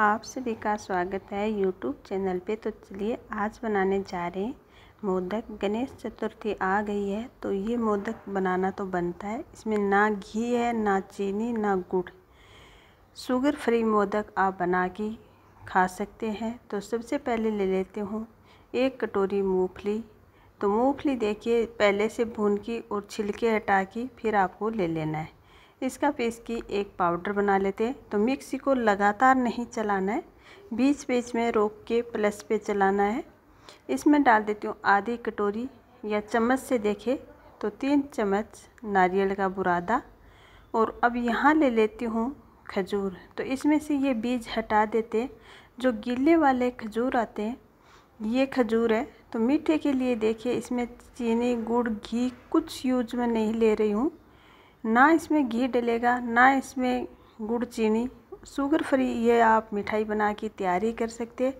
आप सभी का स्वागत है यूट्यूब चैनल पे तो चलिए आज बनाने जा रहे हैं मोदक गणेश चतुर्थी आ गई है तो ये मोदक बनाना तो बनता है इसमें ना घी है ना चीनी ना गुड़ शुगर फ्री मोदक आप बना के खा सकते हैं तो सबसे पहले ले लेते हूँ एक कटोरी मूँगफली तो मूँगफली देखिए पहले से भून की और छिलके हटा के फिर आपको ले लेना है इसका पेस्ट की एक पाउडर बना लेते हैं तो मिक्सी को लगातार नहीं चलाना है बीच बीच में रोक के प्लस पे चलाना है इसमें डाल देती हूँ आधी कटोरी या चम्मच से देखे तो तीन चम्मच नारियल का बुरादा और अब यहाँ ले लेती हूँ खजूर तो इसमें से ये बीज हटा देते जो गीले वाले खजूर आते हैं ये खजूर है तो मीठे के लिए देखिए इसमें चीनी गुड़ घी कुछ यूज में नहीं ले रही हूँ ना इसमें घी डलेगा ना इसमें गुड़ चीनी शुगर फ्री ये आप मिठाई बना के तैयारी कर सकते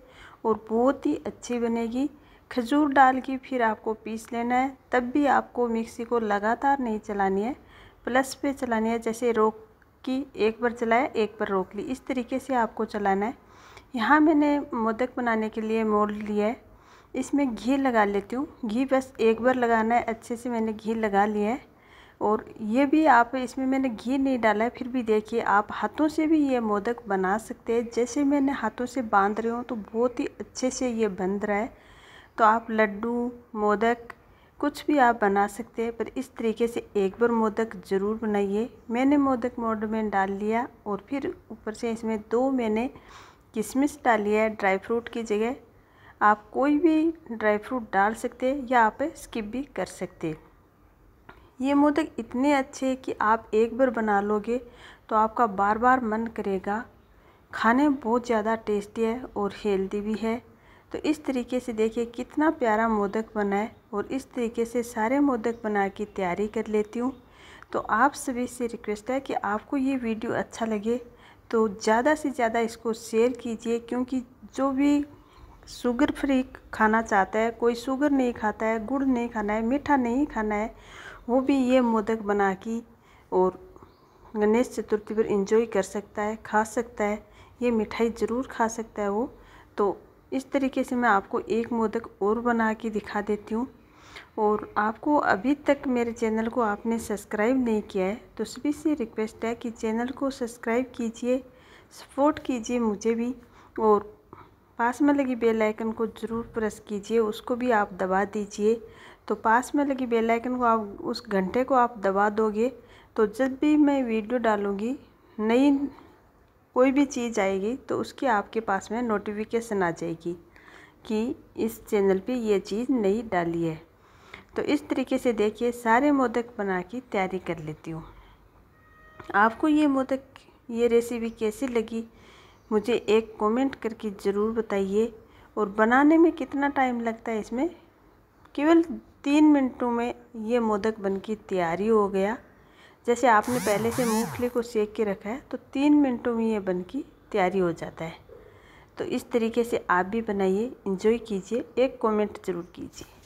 और बहुत ही अच्छी बनेगी खजूर डाल के फिर आपको पीस लेना है तब भी आपको मिक्सी को लगातार नहीं चलानी है प्लस पे चलानी है जैसे रोक की एक बार चलाया एक बार रोक ली इस तरीके से आपको चलाना है यहाँ मैंने मोदक बनाने के लिए मोल लिया है इसमें घी लगा लेती हूँ घी बस एक बार लगाना है अच्छे से मैंने घी लगा लिया है और ये भी आप इसमें मैंने घी नहीं डाला है फिर भी देखिए आप हाथों से भी ये मोदक बना सकते हैं जैसे मैंने हाथों से बांध रहे हूँ तो बहुत ही अच्छे से ये बंध रहा है तो आप लड्डू मोदक कुछ भी आप बना सकते हैं पर इस तरीके से एक बार मोदक ज़रूर बनाइए मैंने मोदक मोड में डाल लिया और फिर ऊपर से इसमें दो मैंने किशमिश डाली है ड्राई फ्रूट की जगह आप कोई भी ड्राई फ्रूट डाल सकते हैं या आप स्किप भी कर सकते हैं ये मोदक इतने अच्छे हैं कि आप एक बार बना लोगे तो आपका बार बार मन करेगा खाने में बहुत ज़्यादा टेस्टी है और हेल्दी भी है तो इस तरीके से देखिए कितना प्यारा मोदक बनाए और इस तरीके से सारे मोदक बना की तैयारी कर लेती हूँ तो आप सभी से रिक्वेस्ट है कि आपको ये वीडियो अच्छा लगे तो ज़्यादा से ज़्यादा इसको शेयर कीजिए क्योंकि जो भी शुगर फ्री खाना चाहता है कोई शुगर नहीं खाता है गुड़ नहीं खाना है मीठा नहीं खाना है वो भी ये मोदक बना के और गणेश चतुर्थी पर इंजॉय कर सकता है खा सकता है ये मिठाई ज़रूर खा सकता है वो तो इस तरीके से मैं आपको एक मोदक और बना के दिखा देती हूँ और आपको अभी तक मेरे चैनल को आपने सब्सक्राइब नहीं किया है तो सभी से रिक्वेस्ट है कि चैनल को सब्सक्राइब कीजिए सपोर्ट कीजिए मुझे भी और पास में लगी बेल आइकन को ज़रूर प्रेस कीजिए उसको भी आप दबा दीजिए तो पास में लगी बेल आइकन को आप उस घंटे को आप दबा दोगे तो जब भी मैं वीडियो डालूँगी नई कोई भी चीज़ आएगी तो उसकी आपके पास में नोटिफिकेशन आ जाएगी कि इस चैनल पे ये चीज़ नई डाली है तो इस तरीके से देखिए सारे मोदक बना के तैयारी कर लेती हूँ आपको ये मोदक ये रेसिपी कैसी लगी मुझे एक कमेंट करके ज़रूर बताइए और बनाने में कितना टाइम लगता है इसमें केवल तीन मिनटों में ये मोदक बन की तैयारी हो गया जैसे आपने पहले से मूंगफली को सेक के रखा है तो तीन मिनटों में ये बन की तैयारी हो जाता है तो इस तरीके से आप भी बनाइए इंजॉय कीजिए एक कमेंट ज़रूर कीजिए